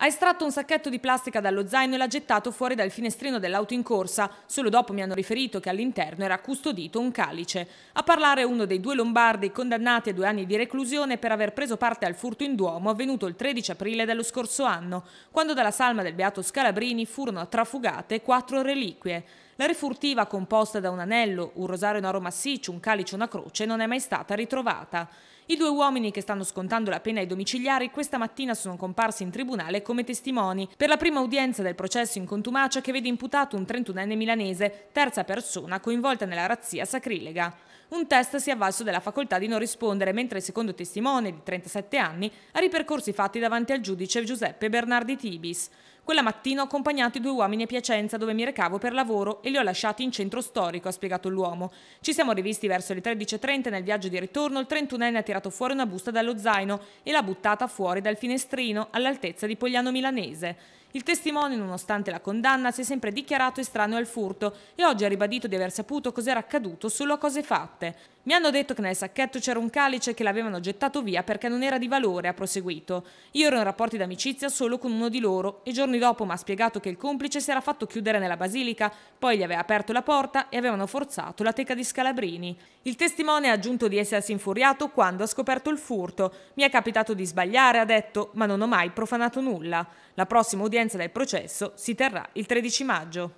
Ha estratto un sacchetto di plastica dallo zaino e l'ha gettato fuori dal finestrino dell'auto in corsa. Solo dopo mi hanno riferito che all'interno era custodito un calice. A parlare uno dei due lombardi condannati a due anni di reclusione per aver preso parte al furto in Duomo avvenuto il 13 aprile dello scorso anno, quando dalla salma del Beato Scalabrini furono trafugate quattro reliquie. La refurtiva composta da un anello, un rosario in oro massiccio, un calice e una croce non è mai stata ritrovata. I due uomini che stanno scontando la pena ai domiciliari questa mattina sono comparsi in tribunale come testimoni per la prima udienza del processo in contumacia che vede imputato un 31enne milanese, terza persona coinvolta nella razzia sacrilega. Un test si è avvalso della facoltà di non rispondere, mentre il secondo testimone, di 37 anni, ha ripercorso i fatti davanti al giudice Giuseppe Bernardi Tibis. Quella mattina ho accompagnato i due uomini a Piacenza dove mi recavo per lavoro e e li ho lasciati in centro storico, ha spiegato l'uomo. Ci siamo rivisti verso le 13.30 nel viaggio di ritorno, il 31enne ha tirato fuori una busta dallo zaino e l'ha buttata fuori dal finestrino all'altezza di Pogliano Milanese. Il testimone, nonostante la condanna, si è sempre dichiarato estraneo al furto e oggi ha ribadito di aver saputo cos'era accaduto solo a cose fatte. Mi hanno detto che nel sacchetto c'era un calice che l'avevano gettato via perché non era di valore, ha proseguito. Io ero in rapporti d'amicizia solo con uno di loro e giorni dopo mi ha spiegato che il complice si era fatto chiudere nella basilica, poi gli aveva aperto la porta e avevano forzato la teca di Scalabrini. Il testimone ha aggiunto di essersi infuriato quando ha scoperto il furto. Mi è capitato di sbagliare, ha detto, ma non ho mai profanato nulla. La prossima udienza del processo si terrà il 13 maggio.